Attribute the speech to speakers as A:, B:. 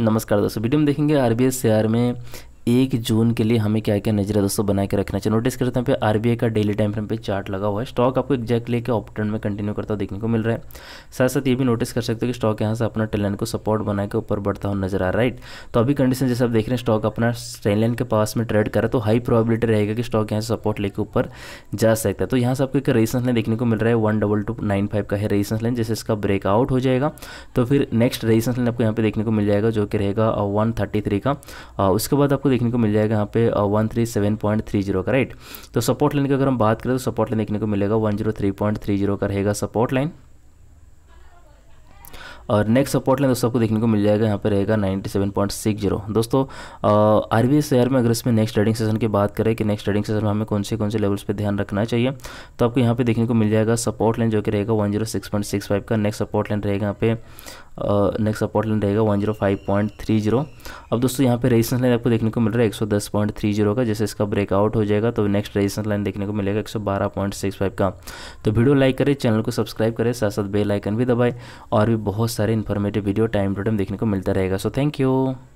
A: नमस्कार दोस्तों वीडियो में देखेंगे आर बी में एक जून के लिए हमें क्या क्या नजर दोस्तों बना के रखना चाहिए नोटिस करते हैं पे आरबीआई का डेली टाइम फ्रेम पे चार्ट लगा हुआ है स्टॉक आपको एक्जैक्टली के ऑप्टन में कंटिन्यू करता देखने को मिल रहा है साथ साथ ये भी नोटिस कर सकते हो कि स्टॉक यहाँ से अपना ट्रेन को सपोर्ट बनाकर ऊपर बढ़ता हुआ नजर आ रहा है राइट तो अभी कंडीशन जैसे आप देख रहे हैं स्टॉक अपना ट्रेन के पास में ट्रेड करा तो हाई प्रॉबिलिटी रहेगा कि स्टॉक यहाँ से सपोर्ट लेकर ऊपर जा सकता है तो यहाँ से आपको एक रेसेंस लाइन देखने को मिल रहा है one double two nine five का है रेसेंस लाइन जैसे इसका ब्रेकआउट हो जाएगा तो फिर नेक्स्ट रेसेंस लाइन आपको यहाँ पे देखने को मिल जाएगा जो कि रहेगा वन थर्टी थ्री का uh, उसके बाद आपको देखने को मिल जाएगा यहाँ पे one three seven point three zero का राइट तो सपोर्ट लाइन की अगर हम बात करें तो सपोर्ट लाइन देखने को मिलेगा one zero three point three zero का रहेगा सपोर्ट लाइन और नेक्स्ट सपोर्ट लाइन दोस्तों आपको देखने को मिल जाएगा यहाँ पे रहेगा 97.60 दोस्तों आर शेयर में अगर इसमें नेक्स्ट ट्रेडिंग सेशन की बात करें कि नेक्स्ट ट्रेडिंग सेशन में हमें कौन से कौन से लेवल्स पे ध्यान रखना चाहिए तो आपको यहाँ पे देखने को मिल जाएगा सपोर्ट लाइन जो कि रहेगा वन का नेक्स्ट सपोर्ट लाइन रहेगा यहाँ पे नेक्स्ट सपोर्ट लाइन रहेगा वन अब दोस्तों यहाँ पे रेजिस्टेंस लाइन आपको देखने को मिल रहा है 110.30 का जैसे इसका ब्रेकआउट हो जाएगा तो नेक्स्ट रेजिस्टेंस लाइन देखने को मिलेगा 112.65 का तो वीडियो लाइक करें चैनल को सब्सक्राइब करें साथ साथ बेल आइकन भी दबाएं और भी बहुत सारे informative video time to time देखने को मिलता रहेगा सो थैंक यू